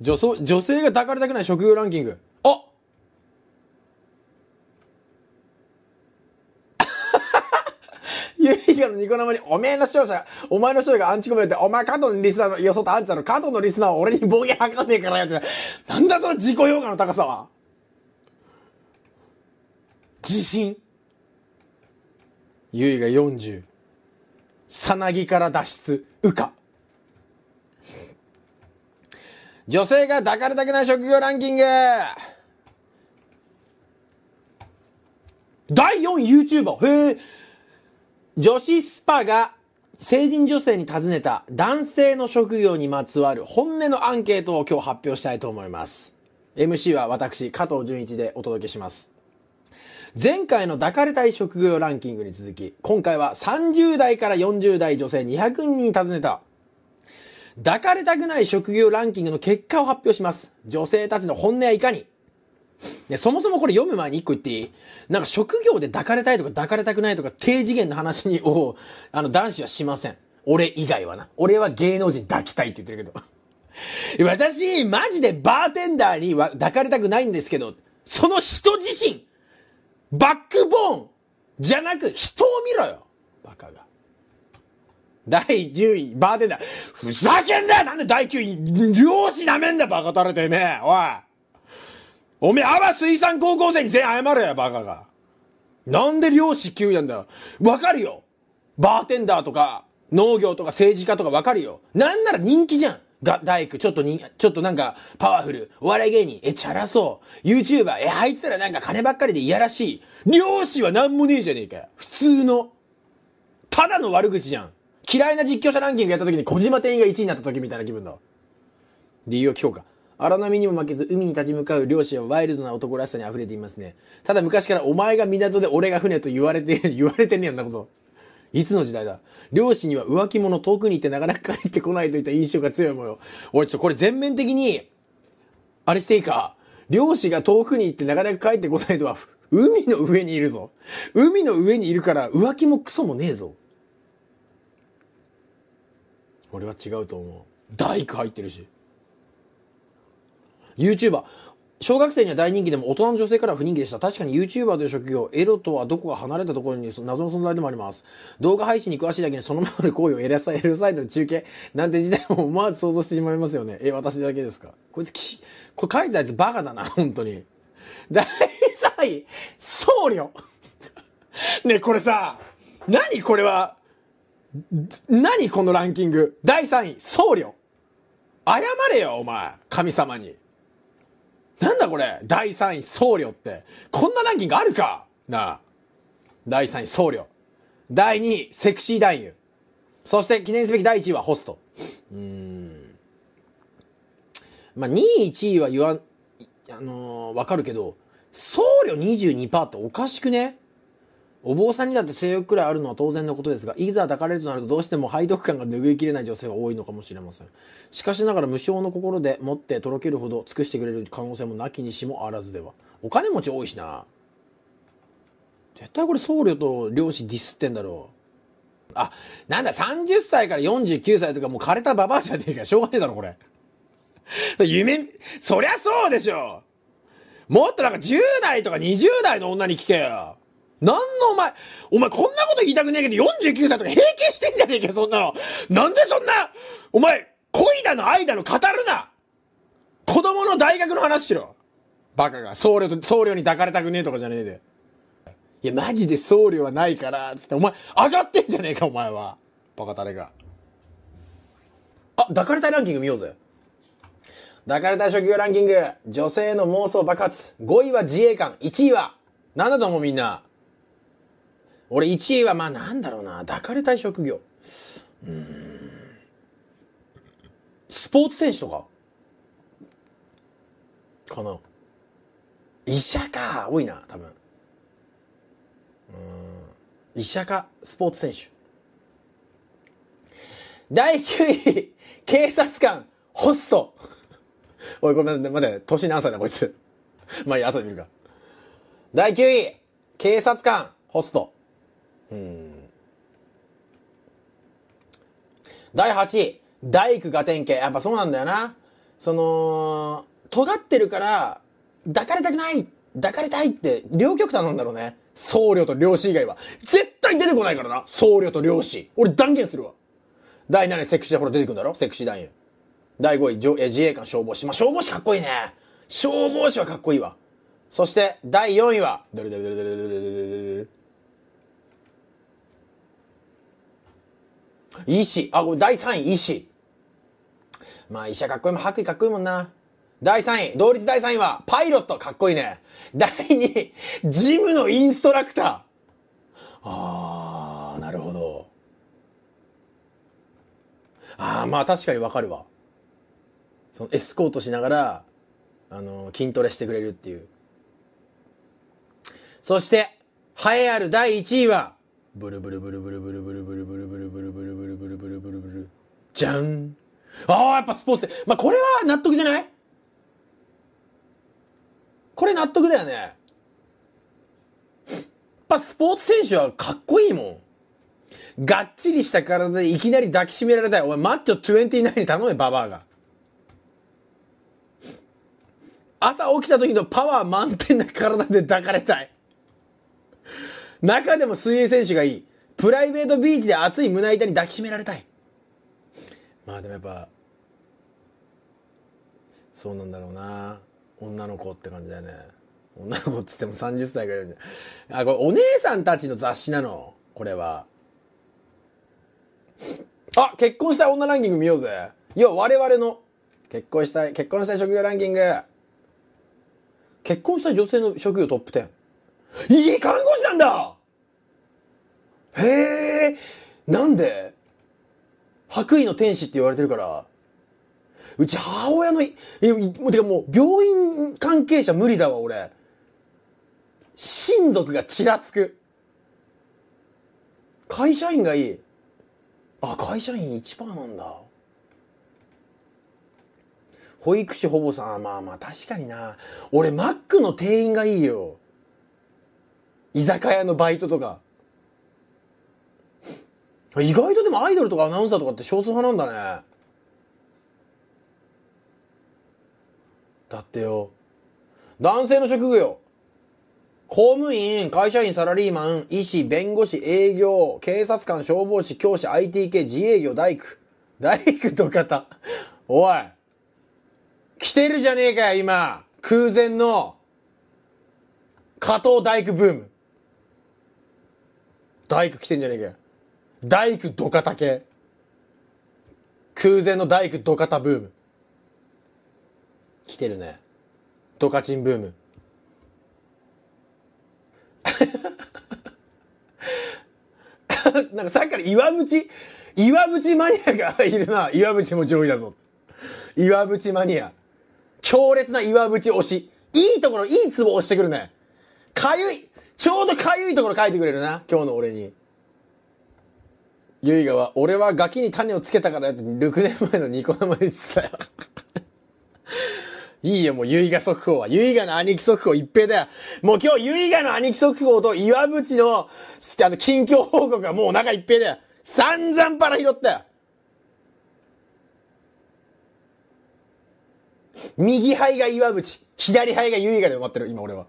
女装、女性が抱かれたくない職業ランキング。あゆいがのニコ生に、おめえの視聴者、お前の視聴者がアンチコメントお前加藤のリスナーの、よそとアンチだろ、加藤のリスナーは俺に暴言吐かねえからやつ。なんだその自己評価の高さは。自信。ゆいが40。さなぎから脱出、うか。女性が抱かれたくない職業ランキング第4位 YouTuber! へえ女子スパが成人女性に尋ねた男性の職業にまつわる本音のアンケートを今日発表したいと思います。MC は私、加藤純一でお届けします。前回の抱かれたい職業ランキングに続き、今回は30代から40代女性200人に尋ねた抱かれたくない職業ランキングの結果を発表します。女性たちの本音はいかに。ね、そもそもこれ読む前に一個言っていいなんか職業で抱かれたいとか抱かれたくないとか低次元の話にを、あの男子はしません。俺以外はな。俺は芸能人抱きたいって言ってるけど。私、マジでバーテンダーには抱かれたくないんですけど、その人自身、バックボーンじゃなく人を見ろよ。バカが。第10位、バーテンダー。ふざけんなよなんで第9位、漁師なめんだバカたれてねおいおめえ、あば水産高校生に全員謝れよ、バカが。なんで漁師9位なんだよ。わかるよバーテンダーとか、農業とか政治家とかわかるよ。なんなら人気じゃんが、大工、ちょっとに、ちょっとなんか、パワフル、お笑い芸人、え、チャラそう、YouTuber、え、入ったらなんか金ばっかりでいやらしい。漁師はなんもねえじゃねえかよ。普通の。ただの悪口じゃん。嫌いな実況者ランキングやった時に小島店員が1位になった時みたいな気分だ理由を聞こうか荒波にも負けず海に立ち向かう漁師はワイルドな男らしさに溢れていますねただ昔からお前が港で俺が船と言われて 言われてんねやんなこといつの時代だ漁師には浮気者遠くに行ってなかなか帰ってこないといった印象が強いもよおいちょっとこれ全面的にあれしていいか漁師が遠くに行ってなかなか帰ってこないとは海の上にいるぞ海の上にいるから浮気もクソもねえぞ俺は違うと思う大工入ってるし YouTuber 小学生には大人気でも大人の女性からは不人気でした。確かに YouTuber という職業、エロとはどこか離れたところに謎の存在でもあります。動画配信に詳しいだけにそのままの行為をエロサイトで中継なんて時代も思わず想像してしまいますよね。え、私だけですかこいつきし、これ書いたやつバカだな、本当に。大災僧侶ねこれさ、何これは、何このランキング第3位、僧侶。謝れよ、お前。神様に。なんだこれ第3位、僧侶って。こんなランキングあるかなあ。第3位、僧侶。第2位、セクシー男優。そして記念すべき第1位はホスト。うーん。まあ、2位、1位は言わん、あのー、わかるけど、僧侶22%っておかしくねお坊さんにだって性欲くらいあるのは当然のことですが、いざ抱かれるとなるとどうしても背徳感が拭いきれない女性は多いのかもしれません。しかしながら無償の心で持ってとろけるほど尽くしてくれる可能性もなきにしもあらずでは。お金持ち多いしな。絶対これ僧侶と漁師ディスってんだろう。あ、なんだ、30歳から49歳とかもう枯れたババアじゃねえか。しょうがねえだろ、これ。夢、そりゃそうでしょもっとなんか10代とか20代の女に聞けよ。なんのお前、お前こんなこと言いたくねえけど49歳とか平気してんじゃねえかそんなの。なんでそんな、お前、恋だの愛だの語るな子供の大学の話しろ。バカが。僧侶と、僧侶に抱かれたくねえとかじゃねえで。いや、マジで僧侶はないから、つって、お前、上がってんじゃねえか、お前は。バカ誰が。あ、抱かれたいランキング見ようぜ。抱かれたい職業ランキング、女性の妄想爆発。5位は自衛官、1位は、なんだと思うみんな。俺1位はまあなんだろうな、抱かれたい職業。うん。スポーツ選手とかかな。医者か、多いな、多分。うん。医者か、スポーツ選手。第9位、警察官、ホスト。おい、ごめん、って、待て、年何歳だ、こいつ。まあいい、後で見るか。第9位、警察官、ホスト。うん第8位大工が典型やっぱそうなんだよなその尖ってるから抱かれたくない抱かれたいって両極端なんだろうね僧侶と漁師以外は絶対出てこないからな僧侶と漁師俺断言するわ第7位セクシーでほら出てくんだろセクシー男優第5位じょえ自衛官消防士まあ消防士かっこいいね消防士はかっこいいわそして第4位はどれどれどれどれどれどれどれ医師。あ、これ第3位、医師。まあ医者かっこいいもん、白衣かっこいいもんな。第3位、同率第3位は、パイロット、かっこいいね。第2位、ジムのインストラクター。あー、なるほど。あー、まあ確かにわかるわ。そのエスコートしながら、あのー、筋トレしてくれるっていう。そして、栄えある第1位は、ブルブルブルブルブルブルブルブルブルブルブルブルブルブルブルブルじゃんああやっぱスポーツまあこれは納得じゃないこれ納得だよねやっぱスポーツ選手はかっこいいもんがっちりした体でいきなり抱きしめられたいお前マッチョ29に頼めババアが朝起きた時のパワー満点な体で抱かれたい中でも水泳選手がいい。プライベートビーチで熱い胸板に抱きしめられたい。まあでもやっぱ、そうなんだろうな。女の子って感じだよね。女の子っつっても30歳ぐらいあ、これお姉さんたちの雑誌なの。これは。あ、結婚したい女ランキング見ようぜ。いや、我々の結婚したい、結婚したい職業ランキング。結婚したい女性の職業トップ10。いい看護師なんだへえ、なんで白衣の天使って言われてるから、うち母親の、え、てかもう病院関係者無理だわ、俺。親族がちらつく。会社員がいい。あ、会社員1%なんだ。保育士ほぼさん、まあまあ確かにな。俺、マックの店員がいいよ。居酒屋のバイトとか。意外とでもアイドルとかアナウンサーとかって少数派なんだね。だってよ。男性の職業。公務員、会社員、サラリーマン、医師、弁護士、営業、警察官、消防士、教師、IT 系、自営業、大工。大工と方。おい。来てるじゃねえかよ、今。空前の、加藤大工ブーム。大工来てんじゃねえかよ。大工ドカタ系。空前の大工ドカタブーム。来てるね。ドカチンブーム。なんかさっきから岩淵、岩淵マニアがいるな。岩淵も上位だぞ。岩淵マニア。強烈な岩淵推し。いいところ、いいツボ押してくるね。かゆいちょうどかゆいところ書いてくれるな。今日の俺に。ゆいがは、俺はガキに種をつけたからって、6年前のニコ生で言ってたよ。いいよ、もう、ゆいが速報は。ゆいがの兄貴速報一平だよ。もう今日、ゆいがの兄貴速報と岩渕の、あの、近況報告はもうお腹一平だよ。散々パラ拾ったよ。右肺が岩渕、左肺がゆいがで埋まってる、今俺は。